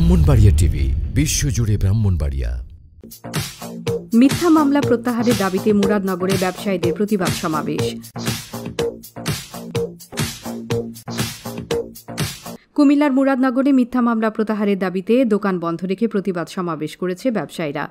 Brahmanbaria TV বিশ্বজুড়ে ব্রাহ্মণবাড়িয়া মিথ্যা মামলা প্রত্যাহারের দাবিতে মুরাদনগরে ব্যবসায়ীদের প্রতিবাদ সমাবেশ কুমিল্লার মুরাদনগরে মিথ্যা মামলা প্রত্যাহারের দাবিতে দোকান বন্ধ রেখে প্রতিবাদ সমাবেশ করেছে ব্যবসায়ীরা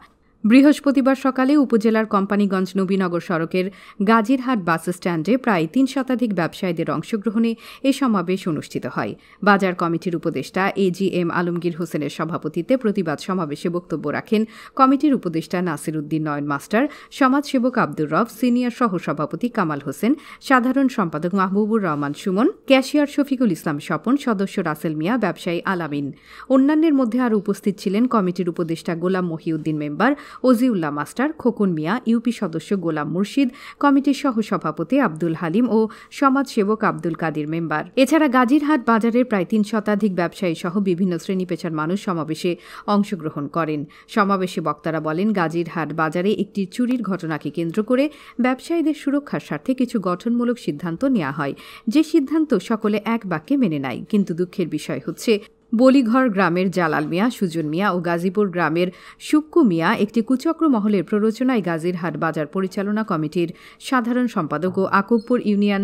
বৃহস্পতিবার সকালে উপজেলার কোম্পানিগঞ্জ নবীনগর সড়কের গাজীরহাট বাস স্ট্যান্ডে প্রায় তিন শতাধিক ব্যবসায়ীদের অংশগ্রহণে এ সমাবেশ অনুষ্ঠিত হয় বাজার কমিটির উপদেষ্টা এ জি এম আলমগীর হোসেনের সভাপতিত্বে প্রতিবাদ সমাবেশে বক্তব্য রাখেন কমিটির উপদেষ্টা নাসির উদ্দিন নয়ন মাস্টার সমাজসেবক আব্দুর রব সিনিয়র সহ সভাপতি কামাল হোসেন সাধারণ সম্পাদক মাহবুবুর রহমান সুমন ক্যাশিয়ার শফিকুল ইসলাম স্বপন সদস্য রাসেল মিয়া ব্যবসায়ী আলামিন অন্যান্যের মধ্যে আর উপস্থিত ছিলেন কমিটির উপদেষ্টা Golam Mohiuddin member Ojiullah master Khokon Miah UP সদস্য গোলাম মুর্শিদ কমিটির সহসভাপতি আব্দুল হালিম ও সমাজসেবক আব্দুল কাদির মেম্বার এছাড়া গাজীরহাট বাজারের প্রায় তিন শতাধিক ব্যবসায়ী সহ বিভিন্ন শ্রেণী পেশার মানুষ সমাবেশে অংশগ্রহণ করেন সমাবেশে বক্তারা বলেন গাজীরহাট বাজারে একটি চুরির ঘটনাকে কেন্দ্র করে ব্যবসায়ীদের সুরক্ষার স্বার্থে কিছু গঠনমূলক সিদ্ধান্ত নেওয়া হয় যে সিদ্ধান্ত সকলে এক বাক্যে মেনে নেয় কিন্তু দুঃখের বিষয় হচ্ছে বলিঘর গ্রামের জালাল মিয়া সুজন মিয়া ও গাজীপুর গ্রামের সুক্কু মিয়া একটি কুচক্র মহলের প্ররোচনায় গাজীরহাট বাজার পরিচালনা কমিটির সাধারণ সম্পাদক ও আকবপুর ইউনিয়ন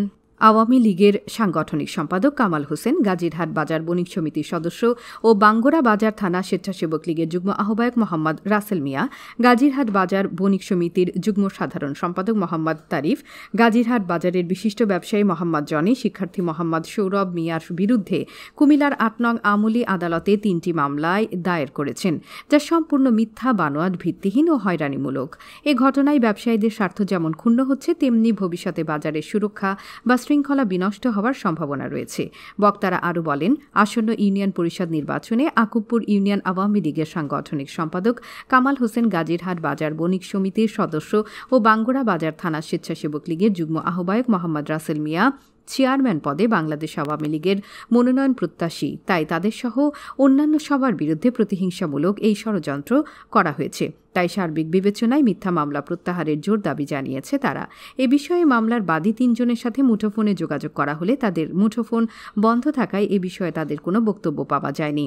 আওয়ামী লীগের সাংগঠনিক সম্পাদক কামাল হোসেন গাজীরহাট বাজার বণিক সমিতির সদস্য ও বাঙ্গোরা বাজার থানা স্বেচ্ছাসেবক লীগের যুগ্ম আহ্বায়ক মোহাম্মদ রাসেল মিয়া গাজীরহাট বাজার বণিক সমিতির যুগ্ম সাধারণ সম্পাদক মোহাম্মদ তারিফ গাজীরহাট বাজারের বিশিষ্ট ব্যবসায়ী মোহাম্মদ জনি শিক্ষার্থী মোহাম্মদ সৌরভ মিয়ার বিরুদ্ধে কুমিলার আট নং আমলি আদালতে তিনটি মামলায় দায়ের করেছেন যা সম্পূর্ণ মিথ্যা বানোয়াট ভিত্তিহীন ও হয়রানিমূলক এ ঘটনায় ব্যবসায়ীদের স্বার্থ যেমন ক্ষুণ্ণ হচ্ছে তেমনি ভবিষ্যতে বাজারের সুরক্ষা বা আইনশৃঙ্খলা বিনষ্ট হওয়ার সম্ভাবনা রয়েছে বক্তারা আরও বলেন আসন্ন ইউনিয়ন পরিষদ নির্বাচনে আকুবপুর ইউনিয়ন আওয়ামী লীগের সাংগঠনিক সম্পাদক কামাল হোসেন গাজীরহাট বাজার বণিক সমিতির সদস্য ও বাঙ্গুড়া বাজার থানা স্বেচ্ছাসেবক লীগের যুগ্ম আহ্বায়ক মোহাম্মদ রাসেল মিয়া চেয়ারম্যান পদে বাংলাদেশ আওয়ামী লীগের মনোনয়ন প্রত্যাশী তাই তাদের সহ অন্যান্য সবার বিরুদ্ধে প্রতিহিংসামূলক এই ষড়যন্ত্র করা হয়েছে তাই সার্বিক বিবেচনায় মিথ্যা মামলা প্রত্যাহারের জোর দাবি জানিয়েছে তারা এ বিষয়ে মামলার বাদী তিনজনের সাথে মুঠোফোনে যোগাযোগ করা হলে তাদের মুঠোফোন বন্ধ থাকায় এ বিষয়ে তাদের কোনো বক্তব্য পাওয়া যায়নি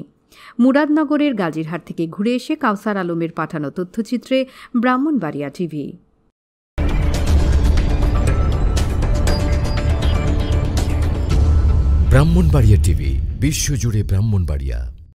মুরাদনগরের গাজীরহাট থেকে ঘুরে এসে কাউসার আলমের পাঠানো তথ্যচিত্রে ব্রাহ্মণবাড়িয়া টিভি ব্রাহ্মণবাড়িয়া টিভি বিশ্বজুড়ে ব্রাহ্মণবাড়িয়া